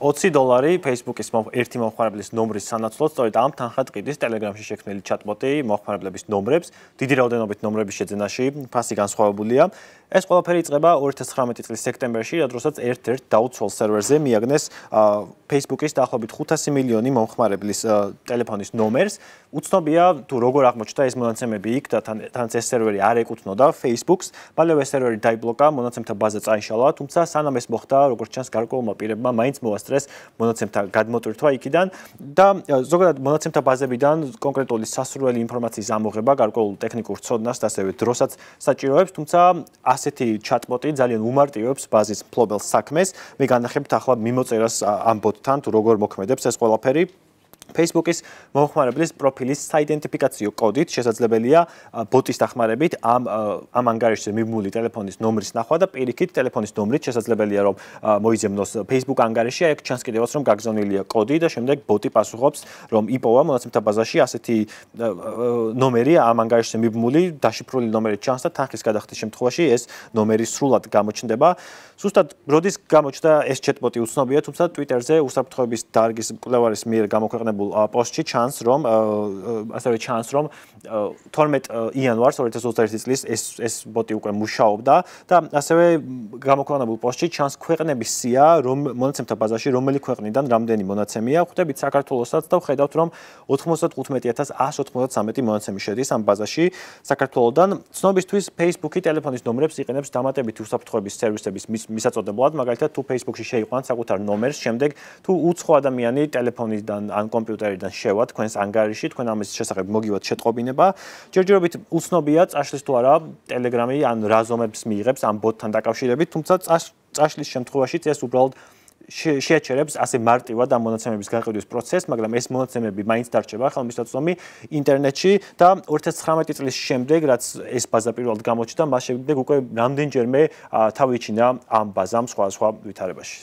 20 დოლარი Facebook-ის ერთი მომხმარებლის ნომრის სანაცვლოდ, სწორედ ამ თანხად ყიდის Telegram-ში შექმნილი ჩატბოტი მომხმარებლების ნომრებს. დიდი რაოდენობით ნომრების შეძენაში ფასი განსხვავებულია. ეს ყველაფერი იწყება 2019 წლის სექტემბერში, როდესაც ერთ-ერთ დაუცველ სერვერზე მიაგნეს Facebook-ის დაახლოებით 500 მილიონი მომხმარებლის ტელეფონის ნომერს. უცნობია თუ როგორ აღმოჩნდა ეს მონაცემები იქ და თან ეს სერვერი არ ეკუთვნოდა Facebook-ს. მალევე სერვერი დაიბლოკა, მონაცემთა ბაზა წაიშალა, თუმცა სანამ ეს მოხდა, როგორც ჩანს გარკვეულმა პირებმა მაინც მოასწრეს დღეს მონაცემთა გადმოტვირთვა იქიდან და ზოგადად მონაცემთა ბაზებიდან კონკრეტული სასურველი ინფორმაციის ამოღება გარკვეულ ტექნიკურ ცოდნას და ასევე დროსაც საჭიროებს, თუმცა ასეთი ჩატბოტი ძალიან უმარტივებს ბაზის მფლობელ საქმეს. მე განახებთ ახლა მიმოწერას ამ ბოტთან თუ როგორ მოქმედებს ეს ყველაფერი. Facebook-ის მომხმარებლის პროფილის საიდენტიფიკაციო კოდით შესაძლებელია ბოტის დახმარებით ამ ამ ანგარიშზე მიმული ტელეფონის ნომრის ნახვა და პირიქით ტელეფონის ნომრით შესაძლებელია რომ მოიძებნოს Facebook ანგარიში, აქ ჩანს კიდევაც რომ გაგზავნილია კოდი და შემდეგ ბოტი პასუხობს რომ იპოვა მონაცემთა ბაზაში ასეთი ნომერი ამ ანგარიშზე მიმული დაშიფრული ნომერი ჩანს და თანხის გადახდის შემთხვევაში ეს ნომერი სრულად გამოჩნდება. სუსტად როდის გამოჩნდა ეს ჩატბოტი უცნობია, თუმცა Twitter-ზე უსაფრთხოების დარგის მკვლევარის მიერ გამოქვეყნებული დაწერებულ პოსტში ჩანს, რომ uh, uh, ასევე ჩანს, რომ 12 uh, იანვარს 2021 წლის ეს ეს ბოტი უკვე მუშაობდა და ასევე გამოქვეყნებულ პოსტში ჩანს ქვეყნების სია, რომ მონაცემთა ბაზაში რომელი ქვეყნიდან რამდენი მონაცემია, ხვდებით საქართველოსაც და ხედავთ, რომ 95193 მონაცემი შედის ამ ბაზაში საქართველოსდან. ცნობისთვის Facebook-ი ტელეფონის ნომრებს იყენებს დამატებით უსაფრთხოების სერვისების მისაწოდებლად, მაგალითად თუ Facebook-ში შეიყვანთ საკუთარ ნომერს, შემდეგ თუ უცხო ადამიანი ტელეფონიდან ან კომპ კომპიუტერიდან შევა თქვენს ანგარიში, თქვენ ამის შესახებ მოგივათ შეტყობინება. ჯერჯერობით უცნობია, წაშლის თუ არა Telegram-ი ან რაზომებს მიიღებს ამ ბოთთან დაკავშირებით, თუმცა წაშლის შემთხვევაში ეს უბრალოდ შეჭერებს ასე მარტივად ამ მონაცემების გაყიდვის პროცესს, მაგრამ ეს მონაცემები მაინც დარჩება ხელმისაწვდომი ინტერნეტში და 2019 წლის შემდეგ, რაც ეს ბაზა პირველად გამოჩნდა, მას შემდეგ უკვე რამდენჯერმე თავი ჩინა ამ ბაზამ სხვადასხვა ვითარებაში.